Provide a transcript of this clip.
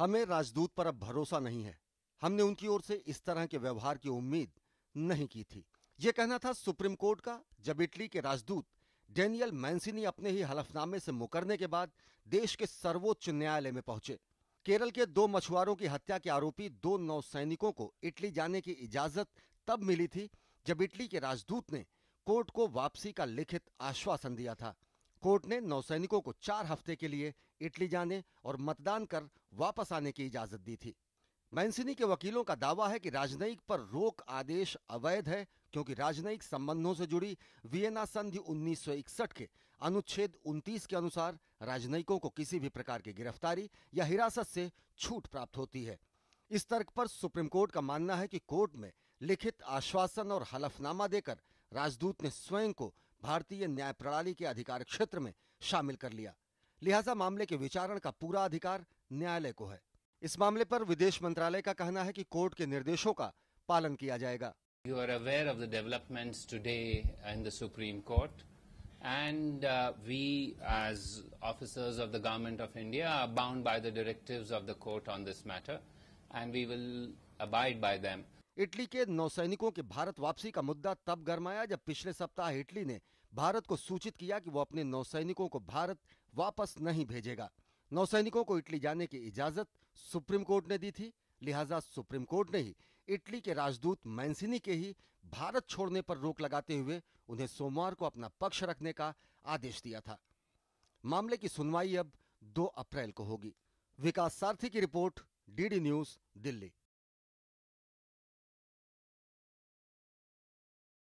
हमें राजदूत पर अब भरोसा नहीं है हमने उनकी ओर से इस तरह के व्यवहार की उम्मीद नहीं की थी यह कहना था सुप्रीम कोर्ट का जब इटली के राजदूत डेनियल मैंसिनी अपने ही हलफनामे से मुकरने के बाद देश के सर्वोच्च न्यायालय में पहुंचे केरल के दो मछुआरों की हत्या के आरोपी दो नौसैनिकों को इटली जाने की इजाजत तब मिली थी जब इटली के राजदूत ने कोर्ट को वापसी का लिखित आश्वासन दिया था कोर्ट ने नौसैनिकों को चार हफ्ते के लिए इटली जाने और मतदान कर वापस आने की इजाजत दी थी मैंसिनी के वकीलों का दावा है कि राजनयिक पर रोक आदेश अवैध है क्योंकि राजनयिक संबंधों से जुड़ी वियना संधि 1961 के अनुच्छेद 29 के अनुसार राजनयिकों को किसी भी प्रकार की गिरफ्तारी या हिरासत से छूट प्राप्त होती है इस तर्क पर सुप्रीम कोर्ट का मानना है कि कोर्ट में लिखित आश्वासन और हलफनामा देकर राजदूत ने स्वयं को भारतीय न्याय प्रणाली के अधिकार क्षेत्र में शामिल कर लिया लिहाजा मामले के विचारण का पूरा अधिकार न्यायालय को है इस मामले पर विदेश मंत्रालय का कहना है कि कोर्ट के निर्देशों का पालन किया जाएगा you are aware of the development today in the Supreme Court and we as officers of the government of India bound by the directives of the court on this matter and we will abide by them Italy के नौसैनिकों की भारत वापसी का मुद्दा तब गरमाया जब पिछले सप्ताह इटली ने भारत को सूचित किया कि वो अपने नौसैनिकों को भारत वापस नहीं भेजेगा नौसैनिकों को इटली जाने की इजाजत सुप्रीम कोर्ट ने दी थी लिहाजा सुप्रीम कोर्ट ने ही इटली के राजदूत मैंसिनी के ही भारत छोड़ने पर रोक लगाते हुए उन्हें सोमवार को अपना पक्ष रखने का आदेश दिया था मामले की सुनवाई अब 2 अप्रैल को होगी विकास सारथी की रिपोर्ट डीडी न्यूज दिल्ली